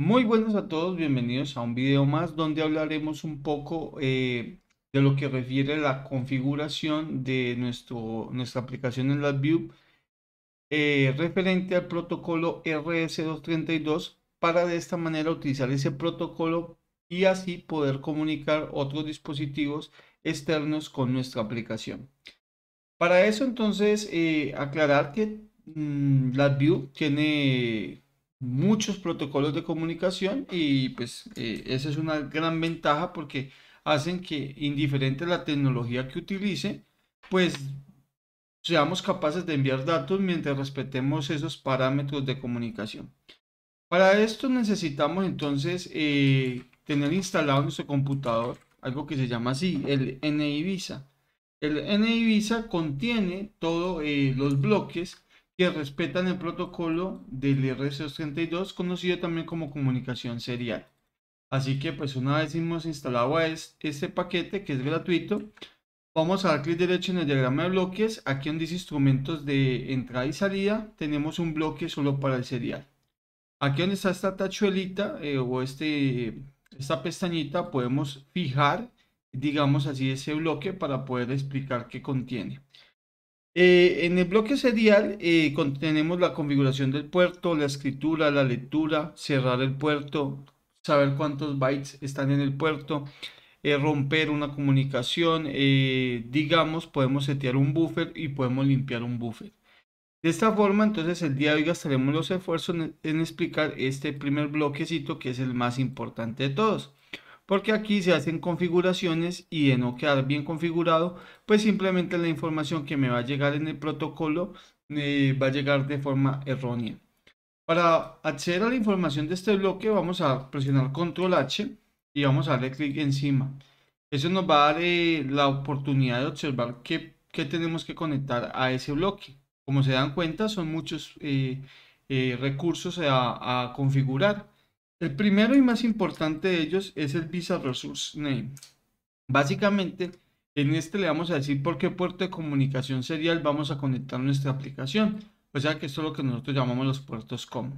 Muy buenos a todos, bienvenidos a un video más donde hablaremos un poco eh, de lo que refiere la configuración de nuestro, nuestra aplicación en LabVIEW eh, referente al protocolo RS232 para de esta manera utilizar ese protocolo y así poder comunicar otros dispositivos externos con nuestra aplicación. Para eso entonces eh, aclarar que mm, LabVIEW tiene muchos protocolos de comunicación y pues eh, esa es una gran ventaja porque hacen que indiferente la tecnología que utilice, pues seamos capaces de enviar datos mientras respetemos esos parámetros de comunicación. Para esto necesitamos entonces eh, tener instalado en nuestro computador algo que se llama así, el NIVISA. El NIVISA contiene todos eh, los bloques que respetan el protocolo del RC32, conocido también como comunicación serial. Así que pues una vez hemos instalado este paquete que es gratuito, vamos a dar clic derecho en el diagrama de bloques, aquí donde dice instrumentos de entrada y salida, tenemos un bloque solo para el serial. Aquí donde está esta tachuelita eh, o este, esta pestañita podemos fijar, digamos así, ese bloque para poder explicar qué contiene. Eh, en el bloque serial eh, tenemos la configuración del puerto, la escritura, la lectura, cerrar el puerto, saber cuántos bytes están en el puerto, eh, romper una comunicación, digamos, podemos setear un buffer y podemos limpiar un buffer. De esta forma, entonces, el día de hoy gastaremos los esfuerzos en explicar este primer bloquecito que es el más importante de todos porque aquí se hacen configuraciones y de no quedar bien configurado, pues simplemente la información que me va a llegar en el protocolo eh, va a llegar de forma errónea. Para acceder a la información de este bloque vamos a presionar control H y vamos a darle clic encima. Eso nos va a dar eh, la oportunidad de observar qué, tenemos que conectar a ese bloque. Como se dan cuenta son muchos eh, recursos a configurar. El primero y más importante de ellos es el Visa Resource Name. Básicamente, en este le vamos a decir por qué puerto de comunicación serial vamos a conectar nuestra aplicación. O sea que esto es lo que nosotros llamamos los puertos COM.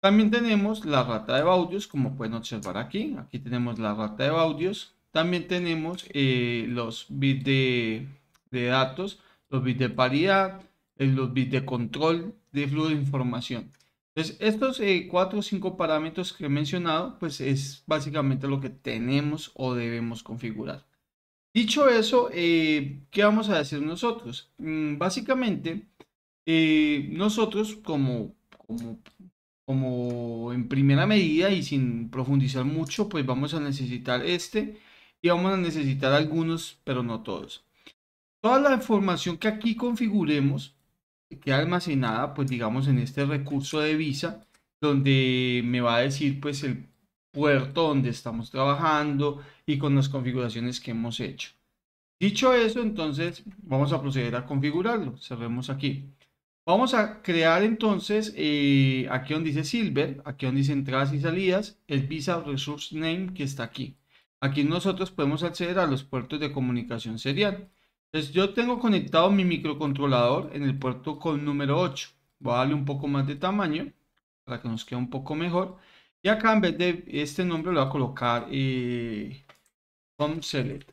También tenemos la rata de audios, como pueden observar aquí. Aquí tenemos la rata de audios También tenemos eh, los bits de, datos, los bits de paridad, eh, los bits de control de flujo de información. Entonces, estos eh, cuatro o cinco parámetros que he mencionado, pues es básicamente lo que tenemos o debemos configurar. Dicho eso, eh, ¿qué vamos a hacer nosotros? Mm, básicamente, eh, nosotros como, como, como en primera medida y sin profundizar mucho, pues vamos a necesitar este y vamos a necesitar algunos, pero no todos. Toda la información que aquí configuremos que queda almacenada, pues digamos, en este recurso de visa, donde me va a decir pues el puerto donde estamos trabajando y con las configuraciones que hemos hecho. Dicho eso, entonces vamos a proceder a configurarlo. Cerremos aquí. Vamos a crear entonces, eh, aquí donde dice Silver, aquí donde dice entradas y salidas, el Visa Resource Name que está aquí. Aquí nosotros podemos acceder a los puertos de comunicación serial yo tengo conectado mi microcontrolador en el puerto con número 8. Voy a darle un poco más de tamaño para que nos quede un poco mejor. Y acá en vez de este nombre lo voy a colocar eh, con select.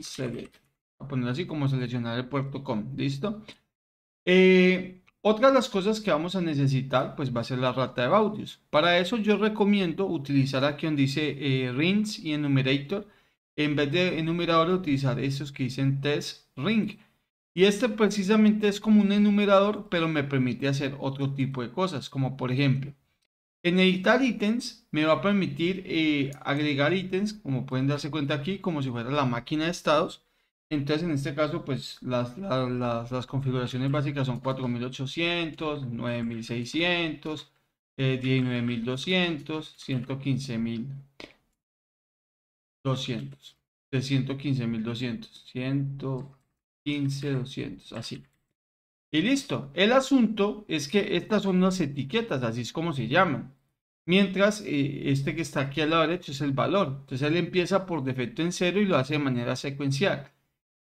select. Voy a poner así como seleccionar el puerto com. ¿Listo? Eh, otra de las cosas que vamos a necesitar pues va a ser la rata de audios. Para eso yo recomiendo utilizar aquí donde dice eh, Rings y Enumerator en vez de enumerador utilizar estos que dicen test ring. Y este precisamente es como un enumerador, pero me permite hacer otro tipo de cosas, como por ejemplo, en editar ítems me va a permitir eh, agregar ítems, como pueden darse cuenta aquí, como si fuera la máquina de estados. Entonces en este caso pues las, las, las, configuraciones básicas son 4800, 9600, eh, 19200, 115000. 200. De 115.200. Así. Y listo. El asunto es que estas son las etiquetas, así es como se llaman. Mientras eh, este que está aquí a la derecha es el valor. Entonces él empieza por defecto en cero y lo hace de manera secuencial.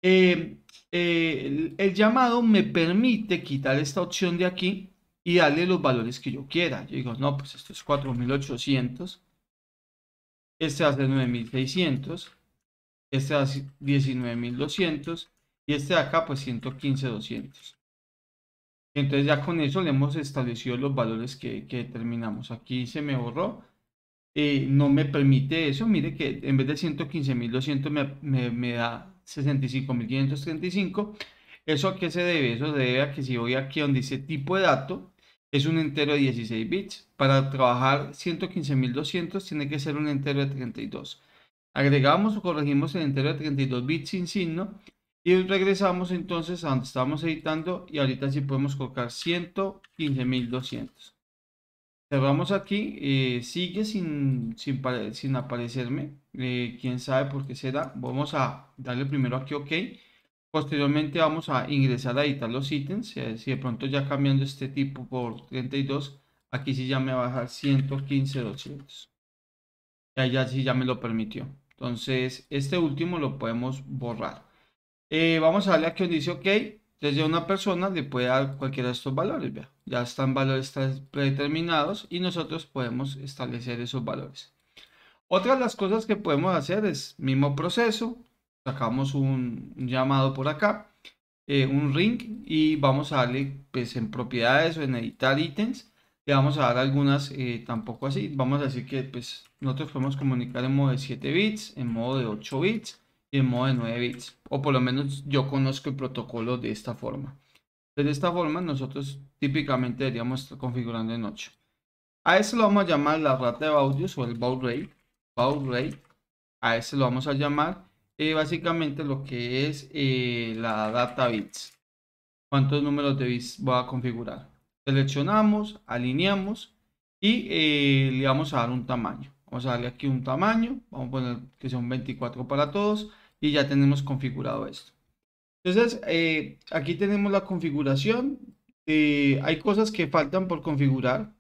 Eh, eh, el, el, llamado me permite quitar esta opción de aquí y darle los valores que yo quiera. Yo digo, no, pues esto es 4800 este hace 9600, este hace 19200 y este de acá pues 115200. Entonces ya con eso le hemos establecido los valores que, determinamos. Aquí se me borró. Eh, no me permite eso. Mire que en vez de 115.200 me, me, me da 65.535. ¿Eso a qué se debe? Eso se debe a que si voy aquí donde dice tipo de dato, es un entero de 16 bits. Para trabajar 115.200 tiene que ser un entero de 32. Agregamos o corregimos el entero de 32 bits sin signo y regresamos entonces a donde estábamos editando y ahorita sí podemos colocar 115.200. Cerramos aquí, eh, sigue sin, sin, sin aparecerme, eh, quién sabe por qué será. Vamos a darle primero aquí OK. Posteriormente vamos a ingresar a editar los ítems. Si de pronto ya cambiando este tipo por 32, aquí sí ya me va a bajar 115, 200. Y allá sí ya me lo permitió. Entonces, este último lo podemos borrar. Eh, vamos a darle aquí donde dice OK. Desde una persona le puede dar cualquiera de estos valores. Ya están valores predeterminados y nosotros podemos establecer esos valores. Otra de las cosas que podemos hacer es mismo proceso, sacamos un, llamado por acá, eh, un ring y vamos a darle pues en propiedades o en editar ítems. Le vamos a dar algunas eh, tampoco así. Vamos a decir que pues nosotros podemos comunicar en modo de 7 bits, en modo de 8 bits y en modo de 9 bits. O por lo menos yo conozco el protocolo de esta forma. De esta forma nosotros típicamente deberíamos estar configurando en 8. A eso lo vamos a llamar la rata de audio o el baud rate. Baud rate. A ese lo vamos a llamar eh, básicamente lo que es eh, la data bits. ¿Cuántos números de bits voy a configurar? Seleccionamos, alineamos y eh, le vamos a dar un tamaño. Vamos a darle aquí un tamaño, vamos a poner que son 24 para todos y ya tenemos configurado esto. Entonces, aquí tenemos la configuración. hay cosas que faltan por configurar,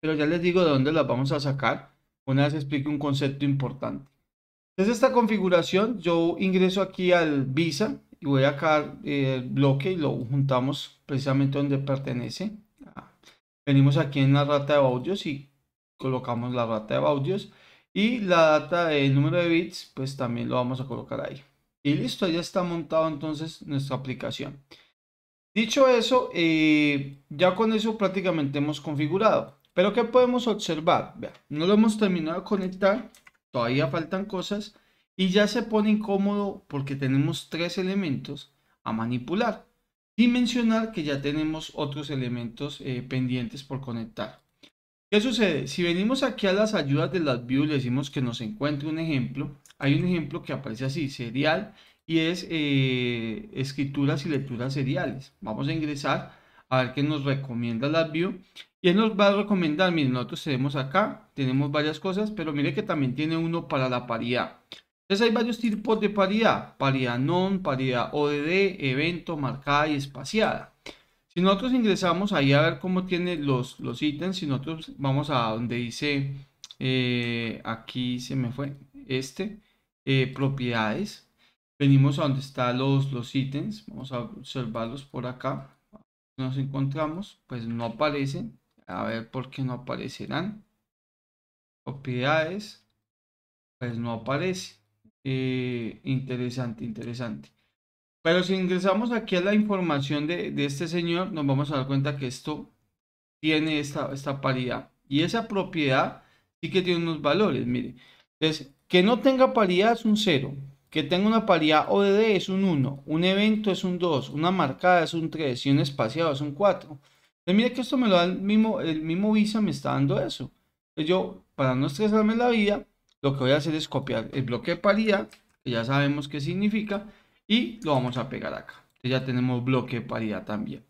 pero ya les digo de dónde las vamos a sacar. Una vez explique un concepto importante. Desde esta configuración, yo ingreso aquí al Visa y voy acá eh, el bloque y lo juntamos precisamente donde pertenece. Venimos aquí en la rata de audios y colocamos la rata de audios y la data del número de bits, pues también lo vamos a colocar ahí. Y listo, ya está montado entonces nuestra aplicación. Dicho eso, eh, ya con eso prácticamente hemos configurado. Pero ¿qué podemos observar? no lo hemos terminado de conectar, todavía faltan cosas y ya se pone incómodo porque tenemos tres elementos a manipular. Sin mencionar que ya tenemos otros elementos eh, pendientes por conectar. ¿Qué sucede? Si venimos aquí a las ayudas de las y le decimos que nos encuentre un ejemplo. Hay un ejemplo que aparece así, serial, y es eh, escrituras y lecturas seriales. Vamos a ingresar a ver qué nos recomienda la view y él nos va a recomendar, miren, nosotros tenemos acá, tenemos varias cosas, pero mire que también tiene uno para la paridad. Entonces hay varios tipos de paridad, paridad non, paridad ODD, evento, marcada y espaciada. Si nosotros ingresamos ahí a ver cómo tiene los, los ítems, si nosotros vamos a donde dice, eh, aquí se me fue, este, eh, propiedades, venimos a donde están los, los ítems, vamos a observarlos por acá nos encontramos, pues no aparecen. A ver por qué no aparecerán. Propiedades, pues no aparece. Eh, interesante, interesante. Pero si ingresamos aquí a la información de, este señor, nos vamos a dar cuenta que esto tiene esta, esta paridad. Y esa propiedad sí que tiene unos valores, mire. es que no tenga paridad es un cero que tenga una paridad ODD es un 1, un evento es un 2, una marcada es un 3 y un espaciado es un 4. Entonces mire que esto me lo da el mismo, el mismo Visa, me está dando eso. Entonces yo, para no estresarme la vida, lo que voy a hacer es copiar el bloque de paridad, que ya sabemos qué significa, y lo vamos a pegar acá. ya tenemos bloque de paridad también.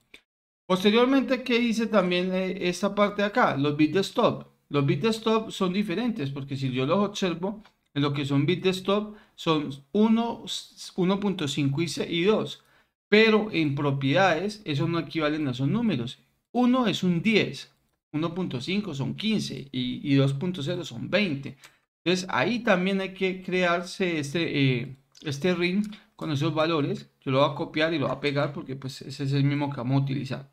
Posteriormente, ¿qué dice también eh, esta parte de acá? Los bits de stop. Los bits de stop son diferentes, porque si yo los observo, en lo que son bits de stop son 1.5 y, 2. Pero en propiedades eso no equivalen a esos números. 1 es un 10, 1.5 son 15 y, 2.0 son 20. Entonces ahí también hay que crearse este, eh, este, ring con esos valores. Yo lo voy a copiar y lo voy a pegar porque pues, ese es el mismo que vamos a utilizar.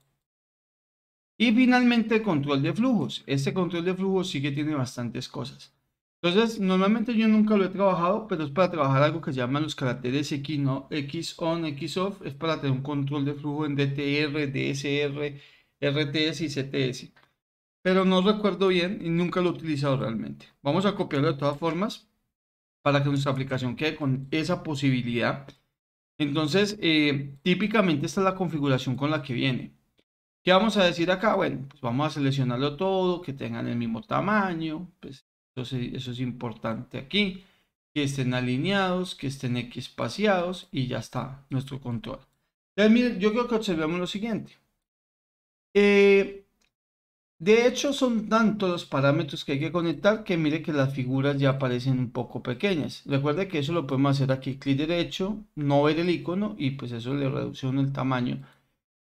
Y finalmente control de flujos. Este control de flujos sí que tiene bastantes cosas. Entonces, normalmente yo nunca lo he trabajado, pero es para trabajar algo que se llaman los caracteres X, X on, X off, es para tener un control de flujo en DTR, DSR, RTS y CTS. Pero no recuerdo bien y nunca lo he utilizado realmente. Vamos a copiarlo de todas formas para que nuestra aplicación quede con esa posibilidad. Entonces, eh, típicamente esta es la configuración con la que viene. ¿Qué vamos a decir acá? Bueno, pues vamos a seleccionarlo todo, que tengan el mismo tamaño, pues entonces eso es importante aquí, que estén alineados, que estén espaciados y ya está nuestro control. yo creo que observamos lo siguiente. Eh, de hecho son tantos los parámetros que hay que conectar que mire que las figuras ya aparecen un poco pequeñas. Recuerde que eso lo podemos hacer aquí, clic derecho, no ver el icono y pues eso le reduce el tamaño.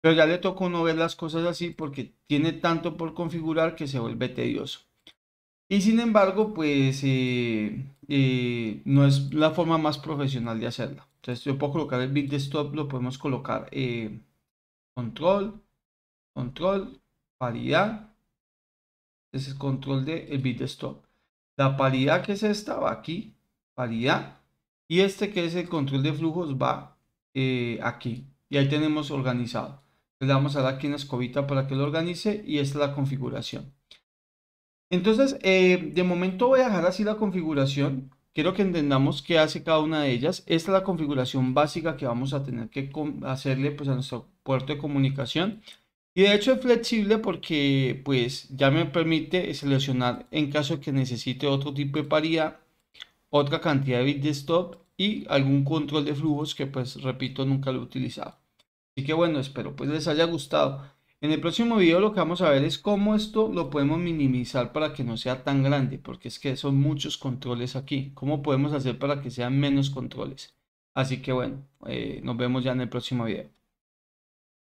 Pero ya le tocó no ver las cosas así porque tiene tanto por configurar que se vuelve tedioso. Y sin embargo, pues eh, eh, no es la forma más profesional de hacerla. Entonces yo puedo colocar el bit de stop, lo podemos colocar eh, control, control, paridad. Ese es el control del de, bit stop. La paridad que es esta va aquí, paridad. Y este que es el control de flujos va aquí. Y ahí tenemos organizado. Le damos a dar aquí una escobita para que lo organice y esta es la configuración. Entonces, eh, de momento voy a dejar así la configuración. Quiero que entendamos qué hace cada una de ellas. Esta es la configuración básica que vamos a tener que hacerle pues, a nuestro puerto de comunicación. Y de hecho es flexible porque pues ya me permite seleccionar en caso que necesite otro tipo de paridad, otra cantidad de bit de stop y algún control de flujos que pues repito nunca lo he utilizado. Así que bueno, espero pues les haya gustado. En el próximo video lo que vamos a ver es cómo esto lo podemos minimizar para que no sea tan grande, porque es que son muchos controles aquí. ¿Cómo podemos hacer para que sean menos controles? Así que bueno, eh, nos vemos ya en el próximo video.